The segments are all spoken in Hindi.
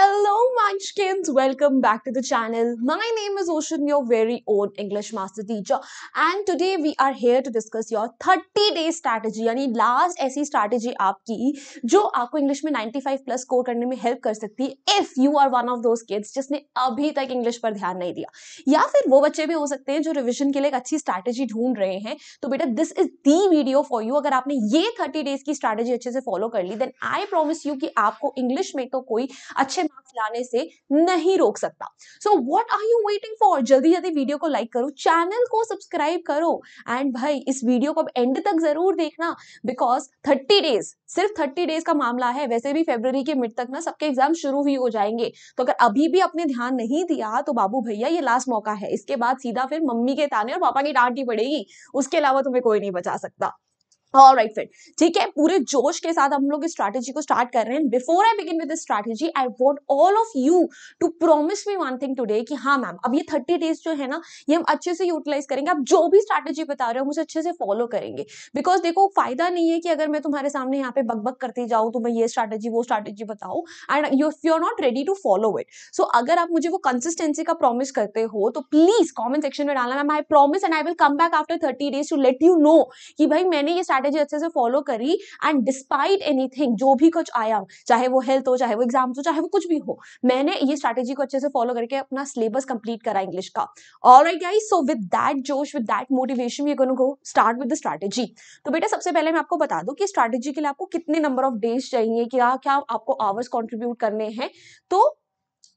Hello Munchkins, welcome back to the channel. My name is Ocean, your very own English master teacher and today we are here to discuss your 30 day strategy Yani last ऐसी strategy aapki jo aapko English mein 95 plus score karne mein help kar sakti. है if you are one of those kids jisne abhi tak English par dhyan nahi diya, ya fir wo बच्चे bhi ho sakte hain jo revision ke liye एक अच्छी strategy ढूंढ rahe hain. To beta, this is the video for you Agar aapne ye 30 days ki strategy अच्छे se follow kar li, then I promise you ki aapko English mein to koi achhe marks लाने से नहीं रोक सकता so what are you waiting for जल्दी जल्दी वीडियो को लाइक करो चैनल को सब्सक्राइब करो एंड भाई इस वीडियो को अब एंड तक जरूर देखना बिकॉज थर्टी डेज सिर्फ थर्टी डेज का मामला है वैसे भी फेबर के मिड तक ना सबके एग्जाम शुरू ही हो जाएंगे तो अगर अभी भी अपने ध्यान नहीं दिया तो बाबू भैया ये लास्ट मौका है इसके बाद सीधा फिर मम्मी के ताने और पापा की डांट ही पड़ेगी उसके अलावा तुम्हें कोई नहीं बचा सकता ऑल राइट फिर ठीक है पूरे जोश के साथ हम लोग इस स्ट्रैटेजी को स्टार्ट कर रहे हैं before I begin with strategy I want all of you to promise me one thing today कि हाँ मैम अब ये थर्टी डेज जो है ना ये हम अच्छे से यूटिलाइज करेंगे आप जो भी स्ट्रैटेजी बता रहे हो उसे अच्छे से फॉलो करेंगे बिकॉज देखो फायदा नहीं है कि अगर मैं तुम्हारे सामने यहाँ पे बक बक करती जाऊँ तुम्हें तो ये स्ट्रैटेजी वो स्ट्रैटेजी बताऊँ and you if you are not ready to follow it so अगर आप मुझे वो कंसिस्टेंसी का प्रॉमिस करते हो तो प्लीज कॉमेंट सेक्शन में डालना ma'am I promise and I will come back after thirty days to let you know कि भाई मैंने ये स्ट्रैटेजी अच्छे से फॉलो करी एंड डिस्पाइट एनीथिंग जो भी कुछ आया चाहे वो हेल्थ हो चाहे वो एग्जाम्स हो चाहे वो कुछ भी हो मैंने ये स्ट्रैटेजी को अच्छे से फॉलो करके अपना सिलेबस कंप्लीट करा इंग्लिश का all right guys so with that जोश with that motivation you gonna go start with the strategy तो बेटा सबसे पहले मैं आपको बता दूं कि स्ट्रैटेजी के लिए आपको कितने नंबर ऑफ डेज चाहिए क्या क्या आपको आवर्स कॉन्ट्रीब्यूट करने हैं तो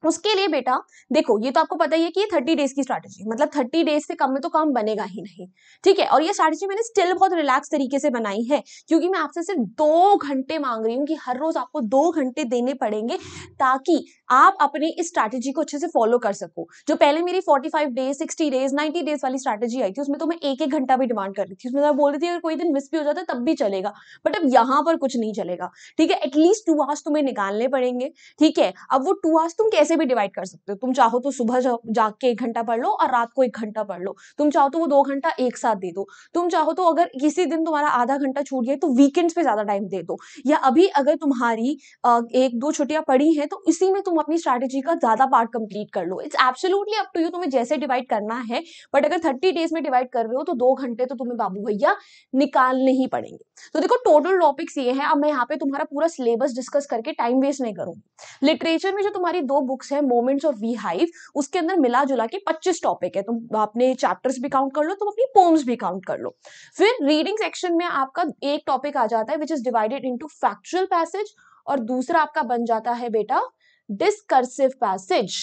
उसके लिए बेटा देखो ये तो आपको पता ही है कि ये थर्टी डेज की स्ट्रैटेजी मतलब थर्टी डेज से कम में तो काम बनेगा ही नहीं ठीक है और ये स्ट्रैटेजी मैंने स्टिल बहुत रिलैक्स तरीके से बनाई है क्योंकि मैं आपसे सिर्फ दो घंटे मांग रही हूँ कि हर रोज आपको दो घंटे देने पड़ेंगे ताकि आप अपने इस स्ट्रैटेजी को अच्छे से फॉलो कर सको जो पहले मेरी forty five days sixty days ninety days वाली स्ट्रैटेजी आई थी उसमें तो मैं एक एक घंटा भी डिमांड कर रही थी उसमें तो बोल रही थी अगर कोई दिन मिस भी हो जाता तब भी चलेगा बट अब यहाँ पर कुछ नहीं चलेगा ठीक है एटलीस्ट टू आवर्स तुम्हें निकालने पड़ेंगे ठीक है अब वो टू आवर्स तुम कैसे कैसे भी डिवाइड कर सकते हो तुम चाहो तो सुबह जा, के एक घंटा पढ़ लो और रात को एक घंटा पढ़ लो तुम चाहो तो वो दो घंटा एक साथ दे दो तुम चाहो तो अगर किसी दिन तुम्हारा आधा घंटा छूट गया तो वीकेंड्स पे ज्यादा टाइम दे दो या अभी अगर तुम्हारी एक दो छुट्टियां पड़ी हैं तो इसी में तुम अपनी स्ट्रैटेजी का ज्यादा पार्ट कंप्लीट कर लो it's absolutely up to you तुम्हें जैसे डिवाइड करना है बट अगर थर्टी डेज में डिवाइड कर रहे हो तो दो घंटे तो तुम्हें बाबू भैया निकालने ही पड़ेंगे तो देखो टोटल टॉपिक्स ये है अब मैं यहाँ पे तुम्हारा पूरा सिलेबस डिस्कस करके टाइम वेस्ट नहीं करूंगी लिटरेचर में जो तुम्हारी दो बुक बुक्स है मोमेंट्स ऑफ वी हाइव उसके अंदर मिला जुला के पच्चीस टॉपिक है तुम अपने चैप्टर्स भी काउंट कर लो तुम अपनी पोम्स भी काउंट कर लो फिर रीडिंग सेक्शन में आपका एक टॉपिक आ जाता है which is divided into factual passage और दूसरा आपका बन जाता है बेटा डिस्कर्सिव पैसेज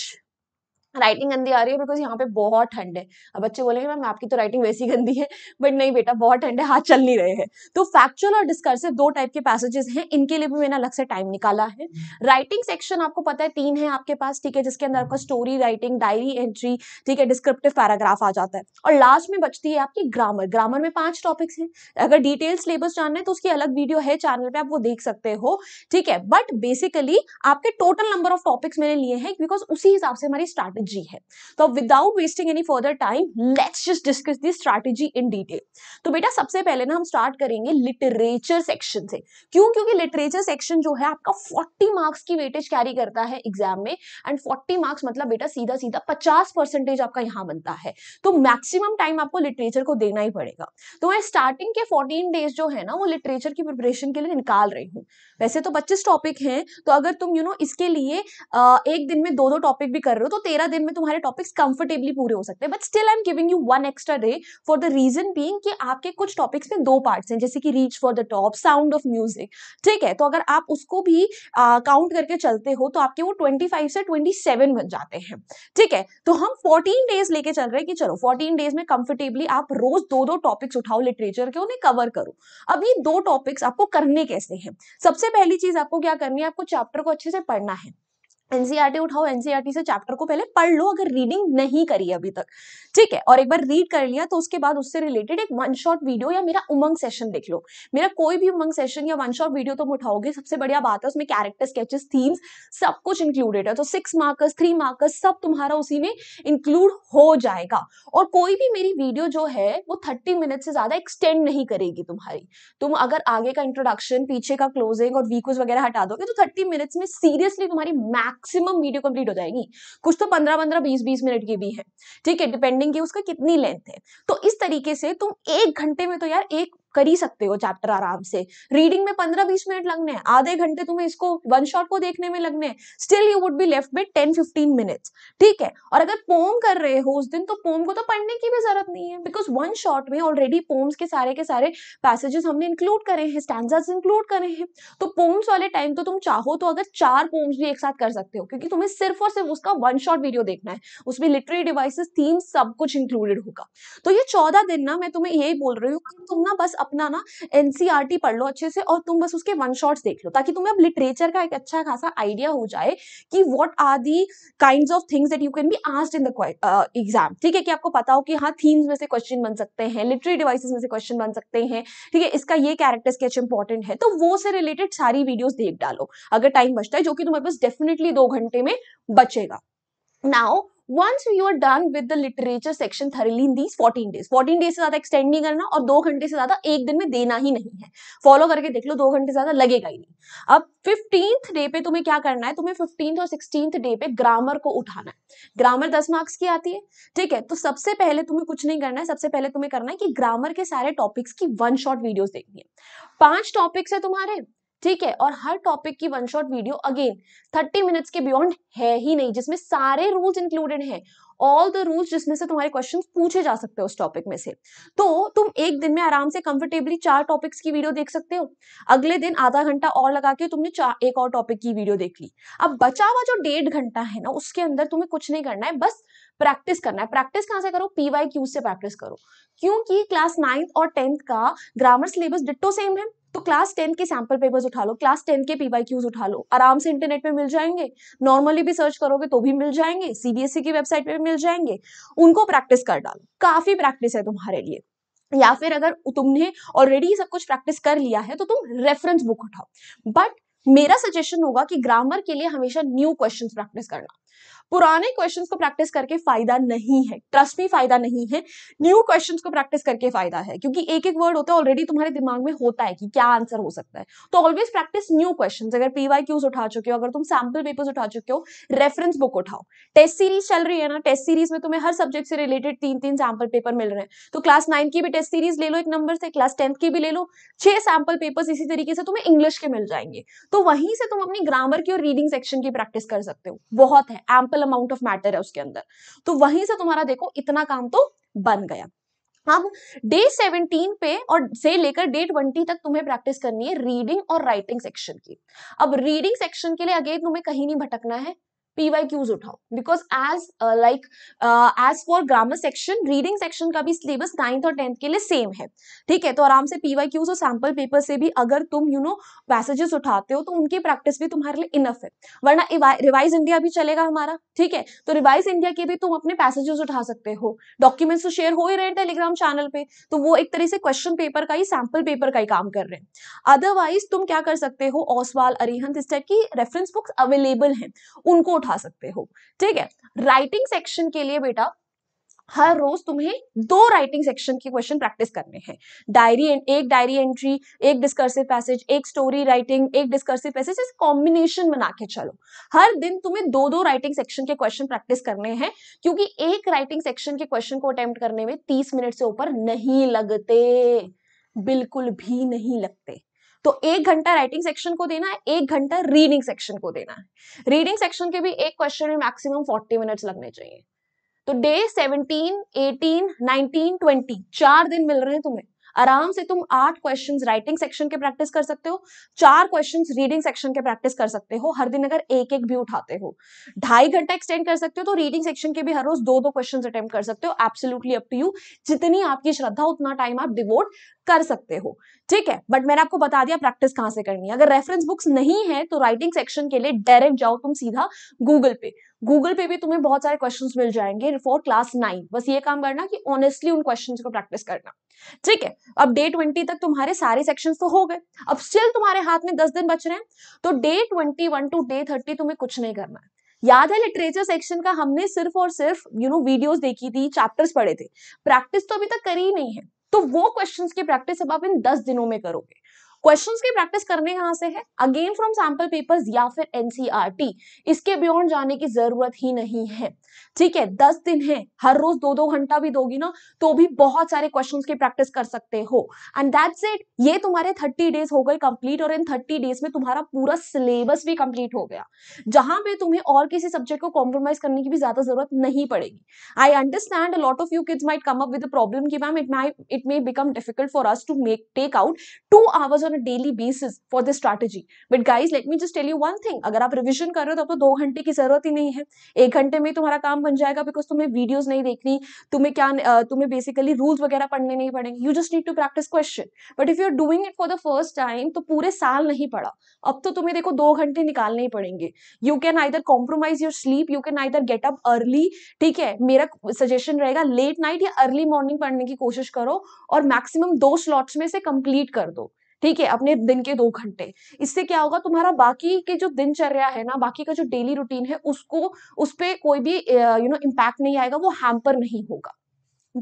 राइटिंग गंदी आ रही है बिकॉज यहाँ पे बहुत ठंड है अब बच्चे बोलेंगे मैम आपकी तो राइटिंग वैसी गंदी है बट नहीं बेटा बहुत ठंड है हाथ चल नहीं रहे हैं तो फैक्चुअल और डिस्कर्सिव दो टाइप के पैसेजेस हैं इनके लिए भी मैंने अलग से टाइम निकाला है राइटिंग हम्म। सेक्शन आपको पता है तीन है आपके पास ठीक है जिसके अंदर आपका स्टोरी राइटिंग डायरी एंट्री ठीक है डिस्क्रिप्टिव पैराग्राफ आ जाता है और लास्ट में बचती है आपकी ग्रामर ग्रामर में पांच टॉपिक्स हैं अगर डिटेल सिलेबस जानना है तो उसकी अलग वीडियो है चैनल पे आप वो देख सकते हो ठीक है बट बेसिकली आपके टोटल नंबर ऑफ टॉपिक्स मैंने लिए हैं बिकॉज उसी हिसाब से हमारी स्ट्रैटेजी स्ट्रैटेजी है तो without wasting any further time let's just discuss this strategy in detail तो बेटा सबसे पहले ना हम स्टार्ट करेंगे लिटरेचर सेक्शन से क्यों क्योंकि लिटरेचर सेक्शन जो है आपका फोर्टी मार्क्स की वेटेज कैरी करता है एग्जाम में एंड फोर्टी मार्क्स मतलब बेटा सीधा सीधा पचास परसेंटेज आपका यहाँ बनता है तो मैक्सिमम टाइम आपको लिटरेचर को देना ही पड़ेगा तो मैं स्टार्टिंग के फोर्टीन डेज जो है ना वो लिटरेचर की प्रिपरेशन के लिए निकाल रही हूँ वैसे तो पच्चीस टॉपिक हैं तो अगर तुम यू you नो know, इसके लिए एक दिन में दो दो टॉपिक भी कर रहे हो तो तेरह दिन में तुम्हारे टॉपिक्स कंफर्टेबली पूरे हो सकते हैं but still I am giving you one extra day for the reason being कि आपके कुछ टॉपिक्स में दो पार्ट्स हैं जैसे कि reach for the top sound of music ठीक है तो अगर आप उसको भी काउंट करके चलते हो तो आपके वो ट्वेंटी से ट्वेंटी बन जाते हैं ठीक है तो हम फोर्टीन डेज लेके चल रहे हैं कि चलो फोर्टीन डेज में कंफर्टेबली आप रोज दो दो टॉपिक्स उठाओ लिटरेचर के उन्हें कवर करो अब ये दो टॉपिक्स आपको करने कैसे हैं सबसे पहली चीज आपको क्या करनी है आपको चैप्टर को अच्छे से पढ़ना है एनसीईआरटी e उठाओ एनसीईआरटी e से चैप्टर को पहले पढ़ लो अगर रीडिंग नहीं करी अभी तक ठीक है और एक बार रीड कर लिया तो उसके बाद उससे रिलेटेड एक वन शॉट वीडियो या मेरा उमंग सेशन देख लो मेरा कोई भी उमंग सेशन या वन शॉट वीडियो तुम तो उठाओगे सबसे बढ़िया बात है उसमें कैरेक्टर स्केचेस थीम्स सब कुछ इंक्लूडेड है तो सिक्स मार्कर्स थ्री मार्कर्स सब तुम्हारा उसी में इंक्लूड हो जाएगा और कोई भी मेरी वीडियो जो है वो थर्टी मिनट से ज्यादा एक्सटेंड नहीं करेगी तुम्हारी तुम अगर आगे का इंट्रोडक्शन पीछे का क्लोजिंग और वीकूज वगैरह हटा दोगे तो थर्टी मिनट्स में सीरियसली तुम्हारी मैक्स मैक्सिमम वीडियो कंप्लीट हो जाएगी कुछ तो पंद्रह पंद्रह बीस बीस मिनट की भी है ठीक है डिपेंडिंग की उसका कितनी लेंथ है तो इस तरीके से तुम एक घंटे में तो यार एक कर ही सकते हो चैप्टर आराम से रीडिंग में पंद्रह बीस मिनट लगने हैं आधे घंटे तुम्हें इसको वन शॉट को देखने में लगने हैं still you would be left with ten fifteen minutes ठीक है और अगर पोम कर रहे हो उस दिन तो पोम को तो पढ़ने की भी जरूरत नहीं है बिकॉज वन शॉट में ऑलरेडी पोम्स के सारे के सारे पैसेजेस हमने इंक्लूड करे हैं स्टैंडर्स इंक्लूड करे हैं तो पोम्स वाले टाइम तो तुम चाहो तो अगर चार पोम्स भी एक साथ कर सकते हो क्योंकि तुम्हें सिर्फ और सिर्फ उसका वन शॉट वीडियो देखना है उसमें लिटरेरी डिवाइसेस थीम सब कुछ इंक्लूडेड होगा तो ये चौदह दिन ना मैं तुम्हें यही बोल रही हूँ तुम ना बस अपना ना एनसीआरटी e पढ़ लो अच्छे से और तुम बस उसके वन शॉट्स देख लो ताकि तुम्हें अब लिटरेचर का एक अच्छा खासा आइडिया हो जाए कि what are the kind of things that you can be asked in the exam ठीक है कि आपको पता हो कि हाँ थीम्स में से क्वेश्चन बन सकते हैं लिटरेरी डिवाइसेस में से क्वेश्चन बन सकते हैं ठीक है इसका ये कैरेक्टर स्केच इंपॉर्टेंट है तो वो से रिलेटेड सारी वीडियोस देख डालो अगर टाइम बचता है जो कि तुम्हारे पास डेफिनेटली दो घंटे में बचेगा now once you are done with the literature section thoroughly in these fourteen days fourteen days से ज्यादा एक्सटेंड नहीं करना और दो घंटे से ज्यादा एक दिन में देना ही नहीं है फॉलो करके देख लो दो घंटे से ज्यादा लगेगा ही नहीं अब फिफ्टींथ डे पे तुम्हें क्या करना है तुम्हें फिफ्टींथ और सिक्सटींथ डे पे ग्रामर को उठाना है ग्रामर दस मार्क्स की आती है ठीक है तो सबसे पहले तुम्हें कुछ नहीं करना है सबसे पहले तुम्हें करना है कि ग्रामर के सारे टॉपिक्स की वन शॉर्ट वीडियोस देखनी है पांच टॉपिक्स है तुम्हारे ठीक है और हर टॉपिक की one shot video again thirty minutes के बियॉन्ड है ही नहीं जिसमें सारे रूल्स इंक्लूडेड हैं ऑल द रूल्स जिसमें से तुम्हारे क्वेश्चंस पूछे जा सकते हैं उस टॉपिक में से तो तुम एक दिन में आराम से कंफर्टेबली चार टॉपिक्स की वीडियो देख सकते हो अगले दिन आधा घंटा और लगा के तुमने एक और टॉपिक की वीडियो देख ली अब बचा हुआ जो डेढ़ घंटा है ना उसके अंदर तुम्हें कुछ नहीं करना है बस प्रैक्टिस करना है प्रैक्टिस कहाँ से करो पीवाई क्यू से प्रैक्टिस करो क्योंकि क्लास नाइन्थ और टेंथ का ग्रामर सिलेबस डिट्टो सेम है तो क्लास टेन के सैम्पल पेपर्स उठा लो क्लास टेन के पीवाईक्यूज उठा लो आराम से इंटरनेट पे मिल जाएंगे नॉर्मली भी सर्च करोगे तो भी मिल जाएंगे सीबीएसई e की वेबसाइट पे भी मिल जाएंगे उनको प्रैक्टिस कर डालो काफी प्रैक्टिस है तुम्हारे लिए या फिर अगर तुमने ऑलरेडी सब कुछ प्रैक्टिस कर लिया है तो तुम रेफरेंस बुक उठाओ बट मेरा सजेशन होगा कि ग्रामर के लिए हमेशा न्यू क्वेश्चंस प्रैक्टिस करना पुराने क्वेश्चन को प्रैक्टिस करके फायदा नहीं है ट्रस्ट में फायदा नहीं है न्यू क्वेश्चन को प्रैक्टिस करके फायदा है क्योंकि एक एक वर्ड होता है ऑलरेडी तुम्हारे दिमाग में होता है कि क्या आंसर हो सकता है तो ऑलवेज प्रैक्टिस न्यू क्वेश्चन अगर पीवाई क्यूज उठा चुके हो अगर तुम सैम्पल पेपर उठा चुके हो रेफरेंस बुक उठाओ टेस्ट सीरीज चल रही है ना टेस्ट सीरीज में तुम्हें हर सब्जेक्ट से रिलेटेड तीन तीन सैम्पल पेपर मिल रहे हैं तो क्लास नाइन की भी टेस्ट सीरीज ले लो एक नंबर से क्लास टेंथ की भी ले लो छह सैम्पल पेपर इसी तरीके से तुम्हें इंग्लिश के मिल जाएंगे तो वहीं से तुम अपनी ग्रामर की और रीडिंग सेक्शन की प्रैक्टिस कर सकते हो बहुत है ample critical amount of matter है उसके अंदर तो वहीं से तुम्हारा देखो इतना काम तो बन गया अब डे 17 पे और से लेकर डे 20 तक तुम्हें प्रैक्टिस करनी है रीडिंग और राइटिंग सेक्शन की अब रीडिंग सेक्शन के लिए अगेन तुम्हें कहीं नहीं भटकना है पीवाईक्यूज उठाओ because as like as for grammar section reading section का भी सिलेबस नाइन्थ और टेंथ के लिए सेम है ठीक है तो आराम से पीवाईक्यूज और सैम्पल पेपर से भी अगर तुम यू नो पैसेजेस उठाते हो तो उनकी प्रैक्टिस भी तुम्हारे लिए इनफ है वरना रिवाइज इंडिया भी चलेगा हमारा ठीक है तो रिवाइज इंडिया के भी तुम अपने पैसेजेस उठा सकते हो डॉक्यूमेंट्स तो शेयर हो ही रहे टेलीग्राम चैनल पे तो वो एक तरह से क्वेश्चन पेपर का ही सैम्पल पेपर का ही काम कर रहे हैं अदरवाइज तुम क्या कर सकते हो ओसवाल अरिहंत इस टाइप की रेफरेंस बुक्स अवेलेबल हैं उनको उठा उठा सकते हो ठीक है राइटिंग सेक्शन के लिए बेटा हर रोज तुम्हें दो राइटिंग सेक्शन के क्वेश्चन प्रैक्टिस करने हैं डायरी एक डायरी एंट्री एक डिस्कर्सिव पैसेज एक स्टोरी राइटिंग एक डिस्कर्सिव पैसेज इस कॉम्बिनेशन बना के चलो हर दिन तुम्हें दो दो राइटिंग सेक्शन के क्वेश्चन प्रैक्टिस करने हैं क्योंकि एक राइटिंग सेक्शन के क्वेश्चन को अटेम्प्ट करने में तीस मिनट से ऊपर नहीं लगते बिल्कुल भी नहीं लगते तो एक घंटा राइटिंग सेक्शन को देना है एक घंटा रीडिंग सेक्शन को देना है रीडिंग सेक्शन के भी एक क्वेश्चन में मैक्सिमम फोर्टी मिनट्स लगने चाहिए तो day seventeen eighteen nineteen twenty चार दिन मिल रहे हैं तुम्हें आराम से तुम आठ क्वेश्चन राइटिंग सेक्शन के प्रैक्टिस कर सकते हो चार क्वेश्चन रीडिंग सेक्शन के प्रैक्टिस कर सकते हो हर दिन अगर एक एक भी उठाते हो ढाई घंटा एक्सटेंड कर सकते हो तो रीडिंग सेक्शन के भी हर रोज दो दो क्वेश्चन अटेम्प्ट कर सकते हो एब्सोल्युटली अप टू यू जितनी आपकी श्रद्धा उतना टाइम आप डिवोट कर सकते हो ठीक है बट मैंने आपको बता दिया प्रैक्टिस कहां से करनी है अगर रेफरेंस बुक्स नहीं है तो राइटिंग सेक्शन के लिए डायरेक्ट जाओ तुम सीधा गूगल पे गूगल पे भी तुम्हें बहुत सारे क्वेश्चंस मिल जाएंगे फॉर क्लास नाइन बस ये काम करना कि ऑनेस्टली उन क्वेश्चंस को प्रैक्टिस करना ठीक है अब डे ट्वेंटी तक तुम्हारे सारे सेक्शन तो हो गए अब स्टिल तुम्हारे हाथ में दस दिन बच रहे हैं तो day twenty one to day thirty तुम्हें कुछ नहीं करना है याद है लिटरेचर सेक्शन का हमने सिर्फ और सिर्फ यू नो वीडियोस देखी थी चैप्टर्स पढ़े थे प्रैक्टिस तो अभी तक करी ही नहीं है तो वो क्वेश्चन की प्रैक्टिस अब आप इन दस दिनों में करोगे क्वेश्चंस की प्रैक्टिस करने यहां से है अगेन फ्रॉम सैम्पल पेपर्स या फिर एनसीईआरटी e इसके बियॉन्ड जाने की जरूरत ही नहीं है ठीक है दस दिन है हर रोज दो दो घंटा भी दोगी ना तो भी बहुत सारे क्वेश्चंस की प्रैक्टिस कर सकते हो एंड दैट्स इट ये तुम्हारे थर्टी डेज हो गए कंप्लीट और इन थर्टी डेज में तुम्हारा पूरा सिलेबस भी कंप्लीट हो गया जहां पे तुम्हें और किसी सब्जेक्ट को कॉम्प्रोमाइज करने की भी ज्यादा जरूरत नहीं पड़ेगी I understand lot of you kids might come up with problem ma'am it my it may become difficult for us to make take out two hours on a daily basis for this strategy. But guys, let me just tell you one thing अगर आप रिविजन कर रहे हो तो आपको दो घंटे की जरूरत ही नहीं है एक घंटे में तुम्हारा काम बन जाएगा बिकॉज तुम्हें वीडियोज नहीं देखनी तुम्हें क्या तुम्हें बेसिकली रूल्स वगैरह पढ़ने नहीं पड़ेंगे you just need to practice question but if you are doing it for the first time तो पूरे साल नहीं पड़ा अब तो तुम्हें देखो दो घंटे निकालने ही पड़ेंगे you can either compromise your sleep you can either get up early ठीक है मेरा सजेशन रहेगा लेट नाइट या अर्ली मॉर्निंग पढ़ने की कोशिश करो और मैक्सिमम दो स्लॉट्स में से कंप्लीट कर दो ठीक है अपने दिन के दो घंटे इससे क्या होगा तुम्हारा बाकी के जो दिनचर्या है ना बाकी का जो डेली रूटीन है उसको उस पर कोई भी यू नो इम्पैक्ट नहीं आएगा वो हैम्पर नहीं होगा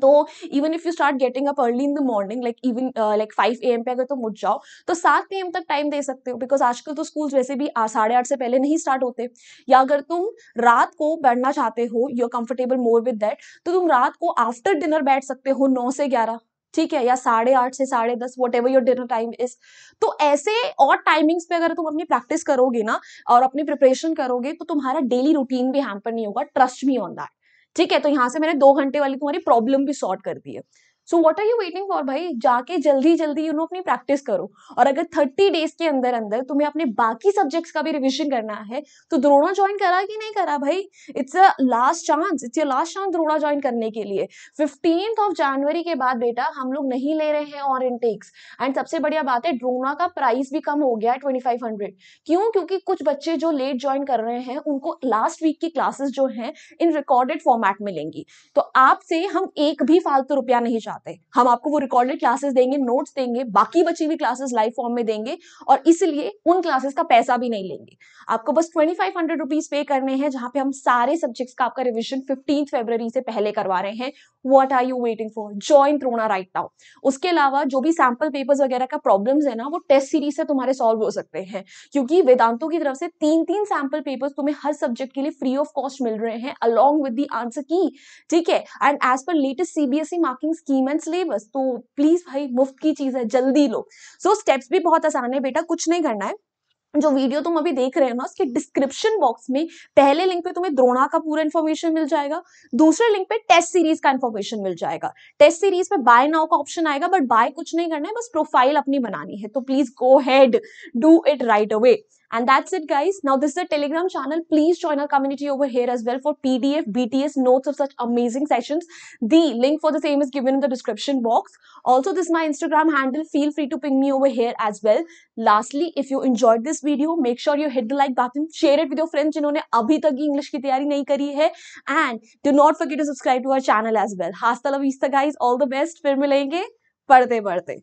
तो even if you start getting up early in the morning like even like five A M पे अगर तुम तो उठ जाओ तो सात ए एम तक टाइम दे सकते हो बिकॉज आजकल तो स्कूल्स वैसे भी साढ़े आठ से पहले नहीं स्टार्ट होते या अगर तुम रात को बैठना चाहते हो you are comfortable more with that तो तुम रात को आफ्टर डिनर बैठ सकते हो नौ से ग्यारह ठीक है या साढ़े आठ से साढ़े दस whatever your dinner time is तो ऐसे और टाइमिंग्स पे अगर तुम अपनी प्रैक्टिस करोगे ना और अपनी प्रिपरेशन करोगे तो तुम्हारा डेली रूटीन भी हैम्पर नहीं होगा ट्रस्ट मी ऑन दैट ठीक है तो यहाँ से मैंने दो घंटे वाली तुम्हारी प्रॉब्लम भी सॉर्ट कर दी है so what are you waiting for भाई जाके जल्दी जल्दी यू नो अपनी प्रैक्टिस करो और अगर थर्टी डेज के अंदर अंदर तुम्हें अपने बाकी सब्जेक्ट्स का भी रिविजन करना है तो द्रोणा ज्वाइन करा कि नहीं करा भाई it's a last chance it's a last chance Drona join करने के लिए फिफ्टीन ऑफ जनवरी के बाद बेटा हम लोग नहीं ले रहे हैं और इनटेक्स एंड सबसे बढ़िया बात है ड्रोना का प्राइस भी कम हो गया है ट्वेंटी फाइव हंड्रेड क्यों क्योंकि कुछ बच्चे जो लेट ज्वाइन कर रहे हैं उनको लास्ट वीक की क्लासेस जो हैं इन रिकॉर्डेड फॉर्मेट मिलेंगी तो आपसे हम एक भी फालतू रुपया नहीं चाहते चाहते हम आपको वो रिकॉर्डेड क्लासेस देंगे नोट्स देंगे बाकी बची हुई क्लासेस लाइव फॉर्म में देंगे और इसलिए उन क्लासेस का पैसा भी नहीं लेंगे आपको बस ट्वेंटी फाइव हंड्रेड रुपीज पे करने हैं जहां पे हम सारे सब्जेक्ट्स का आपका रिविजन फिफ्टीन फेब्रवरी से पहले करवा रहे हैं what are you waiting for join Drona right now उसके अलावा जो भी सैम्पल पेपर्स वगैरह का प्रॉब्लम है ना वो टेस्ट सीरीज से तुम्हारे सॉल्व हो सकते हैं क्योंकि वेदांतों की तरफ से तीन तीन सैम्पल पेपर्स तुम्हें हर सब्जेक्ट के लिए फ्री ऑफ कॉस्ट मिल रहे हैं अलॉन्ग विद दी आंसर की ठीक है and as per latest CBSE marking scheme human syllabus तो प्लीज भाई मुफ्त की चीज है जल्दी लो सो so, स्टेप्स भी बहुत आसान है बेटा कुछ नहीं करना है जो वीडियो तुम अभी देख रहे हो ना उसके डिस्क्रिप्शन बॉक्स में पहले लिंक पे तुम्हें द्रोणा का पूरा इन्फॉर्मेशन मिल जाएगा दूसरे लिंक पे टेस्ट सीरीज का इन्फॉर्मेशन मिल जाएगा टेस्ट सीरीज पे बाय नाउ का ऑप्शन आएगा बट बाय कुछ नहीं करना है बस प्रोफाइल अपनी बनानी है तो please go ahead do it right away And that's it, guys. Now, this is a Telegram channel. Please join our community over here as well for PDF, BTS notes of such amazing sessions. The link for the same is given in the description box. Also, this is my Instagram handle. Feel free to ping me over here as well. Lastly, if you enjoyed this video, make sure you hit the like button, share it with your friends जिन्होंने अभी not इंग्लिश की English नहीं करी है and do not forget to subscribe to our channel as well guys. All the best. The best फिर मिलेंगे